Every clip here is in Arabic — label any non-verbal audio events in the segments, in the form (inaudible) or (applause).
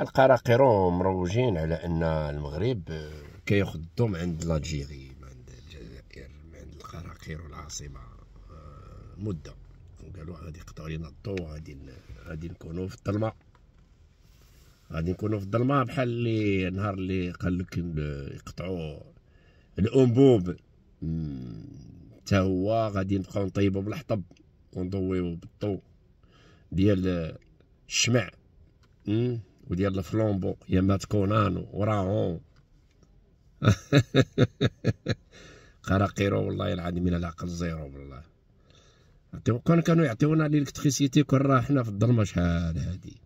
القراقرون مروجين على ان المغرب آه، كياخذ الدوم عند الجيري عند الجزائر عند القراقير والعاصمه آه، مده وقالوا غادي يقطعوا لينا الضو غادي غادي نكونوا في الظلمه غادي نكونوا في الظلمه بحال اللي نهار اللي قال لك يقطعوا الانبوب حتى هو غادي نبقاو نطيبوا بالحطب ونضويو بالضو ديال الشمع وديال الفلومبو يا تكون كونانو وراهم (laughs) قراقيرو والله العظيم الى العقل زيرو بالله كون كانوا يعطيونا الالكتريسيتي كون راه حنا في الظلمه شحال هادي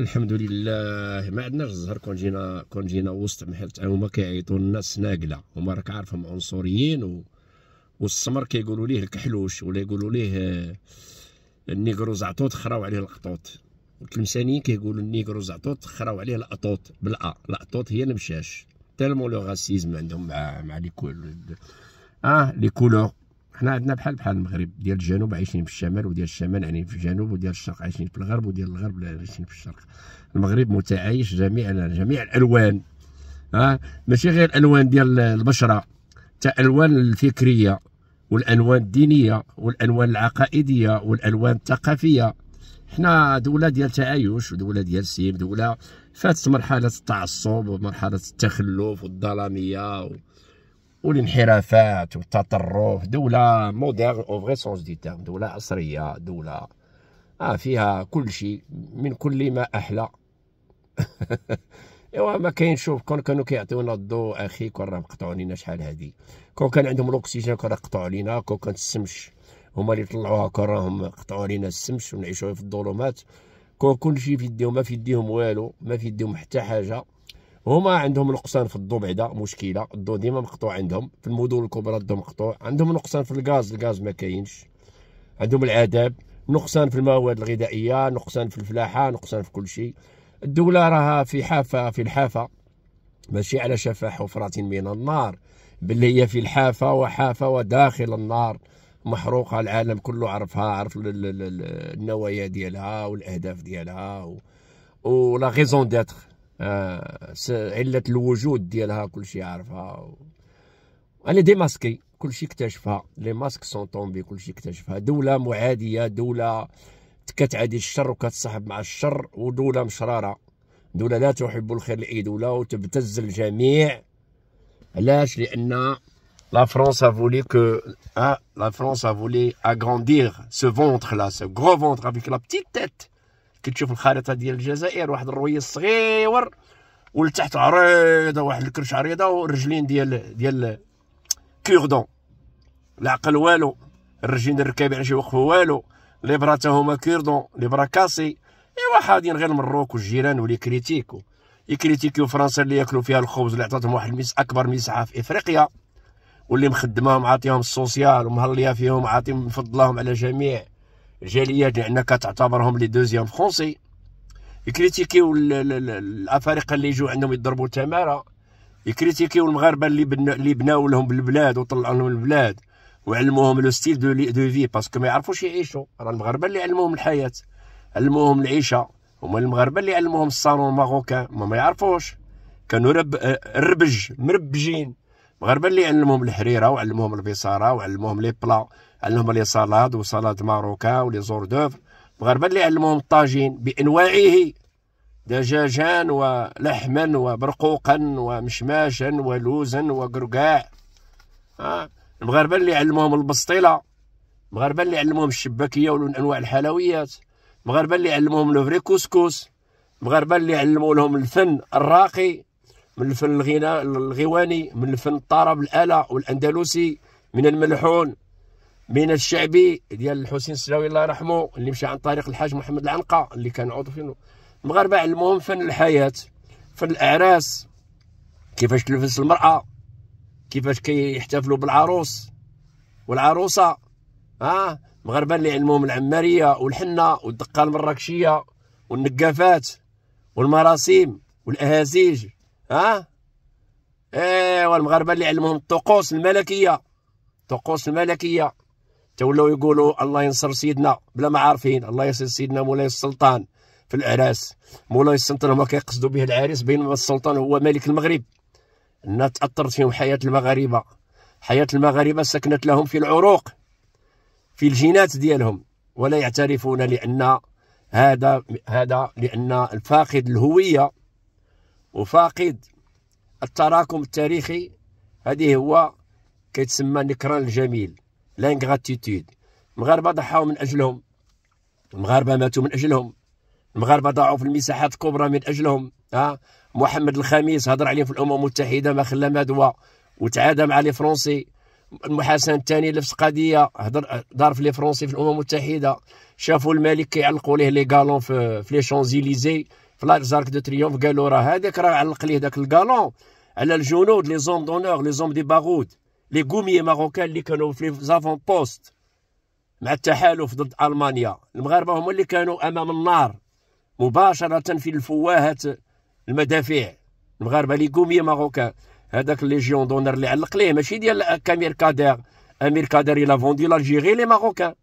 الحمد لله ما عندناش الزهر كون جينا كون جينا وسط محل هما كيعيطوا الناس ناقله هما راك عارفهم عنصريين و... والسمر كيقولوا ليه الكحلوش ولا يقولوا ليه النيكرو زعطوط خراو عليه القطوط التلمسانيين كيقولوا النيكرو زعطوط خراو عليه الاطوط بالأ الاطوط هي المشاش تالمون لو غاسيزم عندهم مع مع لي كول اه لي كولور حنا عندنا بحال بحال المغرب ديال الجنوب عايشين في الشمال وديال الشمال عايشين يعني في الجنوب وديال الشرق عايشين في الغرب وديال الغرب عايشين في الشرق المغرب متعايش جميع جميع الالوان اه ماشي غير الالوان ديال البشره حتى الالوان الفكريه والالوان الدينيه والالوان العقائديه والالوان الثقافيه حنا دولة ديال تعايش ودولة ديال سيب دولة فاتت مرحلة التعصب ومرحلة التخلف والظلامية و... والانحرافات والتطرف دولة مودرن او فغي سونس دي تيرم دولة عصرية دولة اه فيها كل شيء من كل ما احلى (laughs) ايوا ما كاين شوف كون كانوا كيعطيونا الضوء اخي كون راه مقطعوا لينا شحال هادي كون كان عندهم الاكسجين كون راه قطعوا لينا كون كانت السمش هما اللي طلعوها كراهم قطعوا علينا السمش ونعيشوا في الظلمات كون كلشي في يديهم ما في يديهم والو ما في يديهم حتى حاجه هما عندهم نقصان في الضو بعدا مشكله الضو ديما مقطوع عندهم في المدن الكبرى الضو مقطوع عندهم نقصان في الغاز الغاز ما كاينش عندهم العذاب نقصان في المواد الغذائيه نقصان في الفلاحه نقصان في كل شيء الدوله راها في حافه في الحافه ماشي على شفا حفره من النار بل هي في الحافه وحافه وداخل النار محروقه العالم كله عرفها عرف النوايا ديالها والاهداف ديالها و ولا غيزون داتخ آه عله الوجود ديالها كلشي عارفها انا ديماسكي كلشي اكتشفها لي ماسك سون طومبي كلشي اكتشفها دوله معاديه دوله كتعادي الشر وكتصاحب مع الشر ودوله مشراره دوله لا تحب الخير لاي دوله وتبتز الجميع علاش لان la France a voulu que hein, la France a voulu agrandir ce ventre là ce gros ventre avec la petite tête كي تشوف الخريطه ديال الجزائر واحد الرويس صغير ولتحت عريضه واحد الكرش عريضه والرجلين ديال ديال كيغدون العقل والو الرجلين الركابي يعني على شي وقف والو ليبرا تا هما كيردون ليبرا كاسي ايوا حاضين غير المروك والجيران ولي كريتيكو يكريتيكيو فرنسا اللي ياكلوا فيها الخبز اللي عطاتهم واحد المساحه اكبر مساحه في افريقيا واللي مخدماهم عاطيهم السوسيال ومهليه فيهم عاطيهم مفضلاهم على جميع الجاليات لان كتعتبرهم لي دوزيام فرونسي يكريتيكيو الافارقه اللي يجوا عندهم يضربوا تماره يكريتيكيو المغاربه اللي بنا اللي بناو لهم بالبلاد وطلعوا لهم البلاد وعلموهم لو ستيل دو, دو في باسكو ما يعرفوش يعيشوا راه المغاربه اللي علموهم الحياه علموهم العيشه هما المغاربه اللي علموهم الصالون الماروكان ما, ما يعرفوش كانوا رب ربج مربجين المغاربه اللي علموهم الحريره وعلموهم البصاره وعلموهم لي بلا علموهم لي صلاد وصلاد ماروكا ولي زور دوفر المغاربه اللي علموهم الطاجين بانواعه دجاجا ولحما وبرقوقا ومشماشا ولوزا وقرقاع آه. المغاربه اللي علموهم البسطيله المغاربه اللي علموهم الشباكيه انواع الحلويات المغاربه اللي علموهم لوفري كوسكوس المغاربه اللي علموا لهم الفن الراقي من الفن الغناء الغواني من الفن الطرب الآلة والأندلسي من الملحون من الشعبي ديال الحسين السلاوي الله يرحمه اللي مشى عن طريق الحاج محمد العنقة اللي كان عضو في المغاربة علموهم فن الحياة فن الأعراس كيفاش تلبس المرأة كيفاش كيحتفلوا بالعروس والعروسة ها آه، المغاربة اللي علموهم العمارية والحنة والدقة المراكشية والنقافات والمراسيم والأهازيج ها ايوا المغاربه اللي علمهم الطقوس الملكيه الطقوس الملكيه تولاو يقولوا الله ينصر سيدنا بلا ما عارفين الله ينصر سيدنا مولاي السلطان في الاعراس مولاي السلطان هما كيقصدوا به العريس بينما السلطان هو ملك المغرب ان تاثرت فيهم حياه المغاربه حياه المغاربه سكنت لهم في العروق في الجينات ديالهم ولا يعترفون لان هذا هذا لان الفاقد الهويه وفاقد التراكم التاريخي هذه هو كيتسمى نكران الجميل لانغاتيتود المغاربه ضحاو من اجلهم المغاربه ماتوا من اجلهم المغاربه ضاعوا في المساحات الكبرى من اجلهم ها محمد الخامس هضر عليه في الامم المتحده ما خلى ما دوا وتعادى مع لي فرونسي المحاسن الثاني لفس قضيه هضر دار في لي فرونسي في الامم المتحده شافوا الملك كيعلقوا ليه لي غالون في لي شونزيليزي في لاكزارك دو تريونف قالوا راه هذاك راه علق ليه ذاك الكالون على الجنود لي زوم دونور لي زوم دي باغود لي غوميي ماروكان اللي كانوا في زافون بوست مع التحالف ضد المانيا المغاربه هما اللي كانوا امام النار مباشره في الفواهه المدافع المغاربه لي غوميي ماروكان هذاك ليجيون دونور اللي علق ليه ماشي ديال كامير كادير امير كادير الى فوندي لالجيري لي ماروكان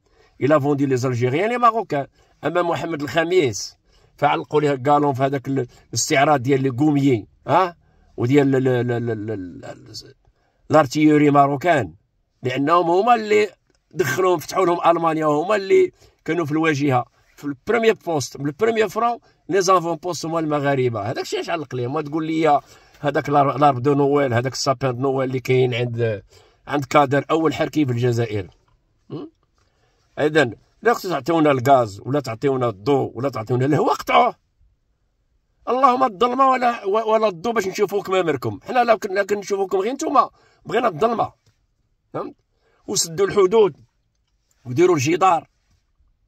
الى فوندي لي الجيريان لي ماروكان اما محمد الخميس فعلقوا لها قالهم في هذاك الاستعراض ديال الكوميي ها وديال لارتيوري ماروكان لانهم هما اللي دخلوهم فتحوا لهم المانيا وهما اللي كانوا في الواجهه في البريمير بوست من البريمير فرون لي زافون بوست هما المغاربه هذاك الشيء اش علق ليه ما تقول لي هذاك لارب دو نويل هذاك السابير نويل اللي كاين عند عند كادر اول حركي في الجزائر اذا لا خصو تعطيونا الغاز ولا تعطيونا الضوء ولا تعطيونا الهواء قطعوه اللهم الظلمه ولا ولا الضوء باش نشوفوا مركم حنا لا كنا كنشوفوكم غير نتوما بغينا الظلمه فهمت وسدوا الحدود وديروا الجدار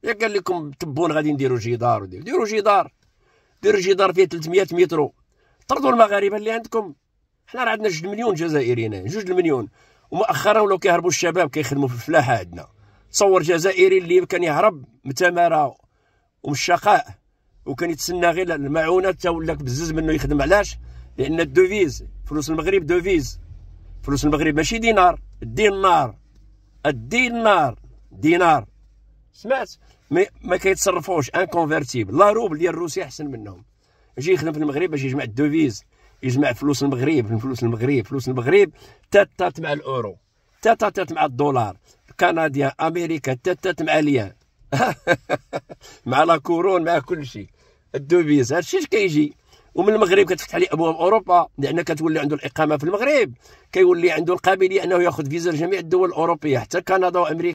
يا قال لكم تبون غادي نديروا جدار ديروا جدار ديروا جدار فيه 300 متر طردوا المغاربه اللي عندكم حنا راه عندنا 2 مليون جزائريين 2 مليون ومؤخرا ولاو كيهربوا الشباب كيخدموا في الفلاحه عندنا تصور جزائري اللي كان يهرب من التماره ومن الشقاء وكان يتسنى غير المعونه تا ولا بزز منه يخدم علاش لان الدوفيز فلوس المغرب دوفيز فلوس المغرب ماشي دينار الدينار الدينار دينار سمعت ما, ما كيتصرفوش ان كونفرتيبل لا روبل ديال روسيا احسن منهم يجي يخدم في المغرب باش يجمع الدوفيز يجمع فلوس المغرب فلوس المغرب فلوس المغرب تاتات مع الاورو تاتات مع الدولار كنديان امريكا تتت مع اليان (laughs) مع لا كورون مع كل شيء الدوبيز هادشي اش كيجي ومن المغرب كتفتح لي ابواب اوروبا لان كتولي عنده الاقامه في المغرب كيولي عنده القابليه انه ياخذ فيزا لجميع الدول الاوروبيه حتى كندا وامريكا